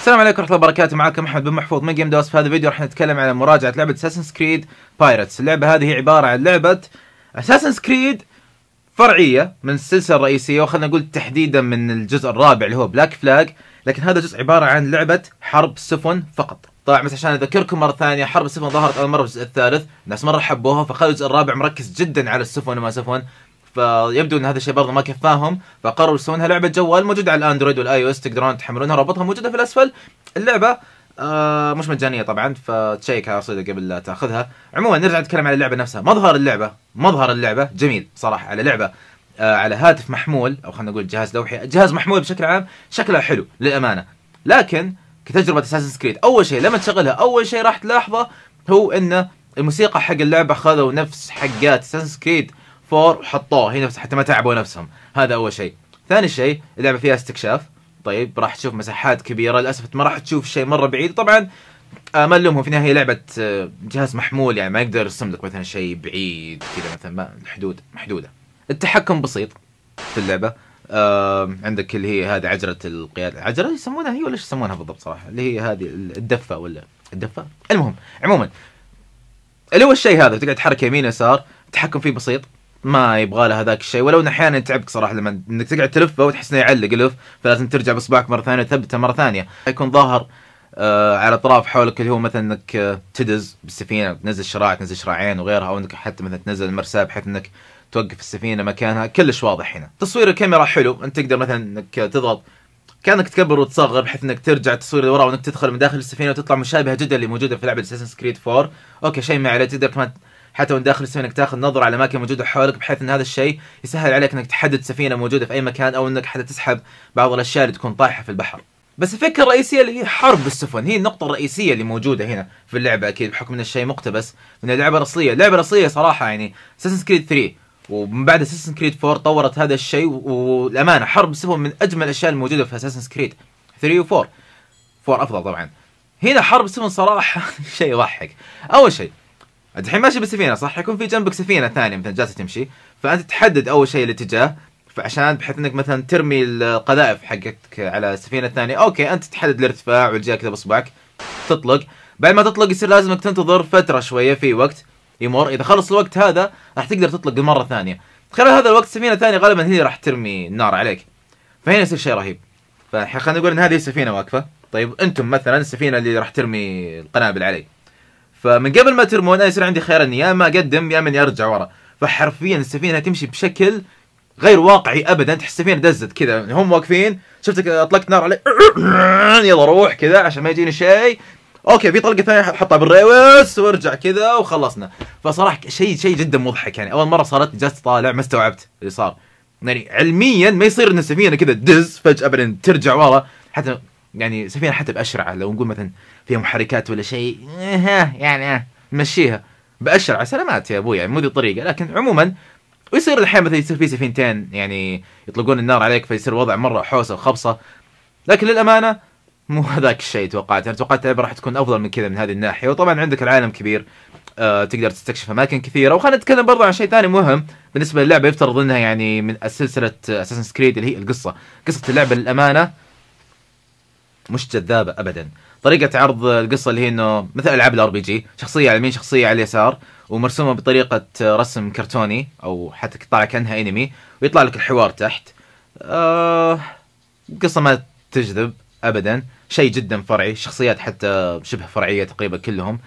السلام عليكم ورحمه الله وبركاته معكم احمد بن محفوظ من جيم دوس في هذا الفيديو راح نتكلم على مراجعه لعبه اساسن كريد بايرتس اللعبه هذه هي عباره عن لعبه اساسن كريد فرعيه من السلسله الرئيسيه وخلنا نقول تحديدا من الجزء الرابع اللي هو بلاك فلاج لكن هذا الجزء عباره عن لعبه حرب سفن فقط طبعا بس عشان اذكركم مره ثانيه حرب السفن ظهرت اول مره في الجزء الثالث الناس مره حبوها فخلوا الجزء الرابع مركز جدا على السفن وما سفن فيبدو ان هذا الشيء برضه ما كفاهم فقرروا يسوونها لعبه جوال موجوده على الاندرويد والاي او اس تقدرون تحملونها رابطها موجوده في الاسفل اللعبه آه مش مجانيه طبعا فتشيكها صدق قبل لا تاخذها عموما نرجع نتكلم على اللعبه نفسها مظهر اللعبه مظهر اللعبه جميل صراحه على لعبه آه على هاتف محمول او خلينا نقول جهاز لوحي جهاز محمول بشكل عام شكلها حلو للامانه لكن كتجربه اساسن كريد اول شيء لما تشغلها اول شيء راح تلاحظه هو انه الموسيقى حق اللعبه خذوا نفس حقات اساسن كريد فور وحطوه هنا حتى ما تعبوا نفسهم هذا اول شيء ثاني شيء اللعبه فيها استكشاف طيب راح تشوف مساحات كبيره للاسف ما راح تشوف شيء مره بعيد طبعا آه، ما نلومهم في النهايه لعبه آه، جهاز محمول يعني ما يقدر يرسم لك مثلا شيء بعيد كذا مثلا ما الحدود محدوده التحكم بسيط في اللعبه آه عندك اللي هي هذه عجله القياده عجله يسمونها هي ولا ايش يسمونها بالضبط صراحه اللي هي هذه الدفه ولا الدفه المهم عموما اللي هو الشيء هذا تقعد تحرك يمين يسار التحكم فيه بسيط ما يبغى له هذاك الشيء ولو احيانا يتعبك صراحه لما انك تقعد تلفه وتحس انه يعلق الف فلازم ترجع باصبعك مره ثانيه وتثبته مره ثانيه يكون ظاهر آه على اطراف حولك اللي هو مثلا انك آه، تدز بالسفينه تنزل شراع تنزل شراعين وغيرها او انك حتى مثلا تنزل المرساه بحيث انك توقف السفينه مكانها كلش واضح هنا تصوير الكاميرا حلو انت تقدر مثلا انك تضغط كانك تكبر وتصغر بحيث انك ترجع تصوير لورا وانك تدخل من داخل السفينه وتطلع مشابهه جدا اللي موجوده في لعبه اساسن كريد 4 اوكي شيء ما عليه تقدر كمان حتى وانت داخل السفينه انك تاخذ نظره على الاماكن الموجوده حولك بحيث ان هذا الشيء يسهل عليك انك تحدد سفينه موجوده في اي مكان او انك حتى تسحب بعض الاشياء اللي تكون طايحه في البحر. بس الفكره الرئيسيه اللي هي حرب السفن هي النقطه الرئيسيه اللي موجوده هنا في اللعبه اكيد بحكم ان الشيء مقتبس من اللعبه الاصليه، اللعبه الاصليه صراحه يعني اساسن كريد 3 ومن بعد اساسن كريد 4 طورت هذا الشيء والامانه حرب السفن من اجمل الاشياء الموجوده في اساسن كريد 3 و4 4 افضل طبعا هنا حرب السفن صراحه شيء يضحك اول شيء الحين ماشي بالسفينه صح حيكون في جنبك سفينه ثانيه مثلا جالسه تمشي فانت تحدد اول شيء الاتجاه فعشان بحيث انك مثلا ترمي القذائف حقتك على السفينه الثانيه اوكي انت تحدد الارتفاع والجهه كذا باصبعك تطلق بعد ما تطلق يصير لازمك تنتظر فتره شويه في وقت يمر اذا خلص الوقت هذا راح تقدر تطلق مره ثانيه خلال هذا الوقت سفينه ثانيه غالبا هي راح ترمي النار عليك فهنا يصير شيء رهيب فالحين خلينا نقول ان هذه السفينه واقفه طيب انتم مثلا السفينه اللي راح ترمي القنابل علي فمن قبل ما ترمون يصير عندي خيار اني يا ما اقدم يا اني ارجع ورا فحرفيا السفينه تمشي بشكل غير واقعي ابدا تحس السفينه دزت كذا هم واقفين شفتك اطلقت نار عليه يلا روح كذا عشان ما يجيني شيء اوكي في طلقه ثانيه حطها بالريوس وارجع كذا وخلصنا فصراحه شيء شيء جدا مضحك يعني اول مره صارت جالس طالع ما استوعبت اللي صار يعني علميا ما يصير ان السفينه كذا دز فجاه بعدين ترجع ورا حتى يعني سفينه حتى باشرعه لو نقول مثلا فيها محركات ولا شيء إيه، ها يعني نمشيها باشرعه سلامات يا ابوي يعني مو ذي الطريقه لكن عموما ويصير الحين مثلا يصير في سفينتين يعني يطلقون النار عليك فيصير وضع مره حوسه وخبصه لكن للامانه مو هذاك الشيء توقعت انا يعني توقعت اللعبه راح تكون افضل من كذا من هذه الناحيه وطبعا عندك العالم كبير أه تقدر تستكشف اماكن كثيره وخلينا نتكلم برضه عن شيء ثاني مهم بالنسبه للعبه يفترض انها يعني من سلسله اساسن كريد اللي هي القصه قصه اللعبه للامانه مش جذابه ابدا طريقه عرض القصه اللي هي انه مثل العاب الار بي جي شخصيه على اليمين شخصيه على اليسار ومرسومه بطريقه رسم كرتوني او حتى طالع كانها انمي ويطلع لك الحوار تحت آه قصه ما تجذب ابدا شيء جدا فرعي شخصيات حتى شبه فرعيه تقريبا كلهم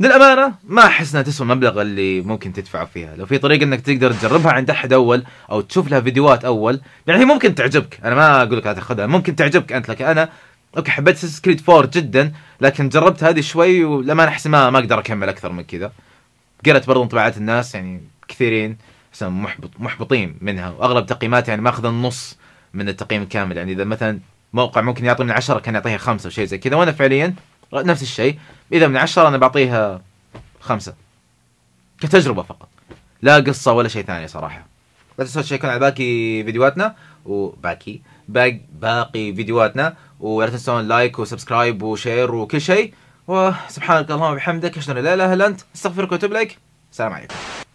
للامانه ما احس انها تسوى المبلغ اللي ممكن تدفعه فيها، لو في طريقه انك تقدر تجربها عند احد اول او تشوف لها فيديوهات اول، يعني هي ممكن تعجبك، انا ما اقول لك لا تاخذها، ممكن تعجبك انت لك انا اوكي حبيت سكريت 4 جدا لكن جربت هذه شوي ولما احس ما ما اقدر اكمل اكثر من كذا. قرأت برضو انطباعات الناس يعني كثيرين محبط محبطين منها واغلب تقييمات يعني ماخذه النص من التقييم الكامل يعني اذا مثلا موقع ممكن يعطي من عشرة كان يعطيها خمسة وشيء زي كذا وانا فعليا نفس الشيء اذا من عشره انا بعطيها خمسه كتجربه فقط لا قصه ولا شيء ثاني صراحه لا تنسوا تشيكون على باقي فيديوهاتنا وباقي باقي باقي فيديوهاتنا ولا تنسون لايك وسبسكرايب وشير وكل شيء وسبحانك اللهم وبحمدك اشهد ان لا اله الا انت استغفرك واتوب اليك السلام عليكم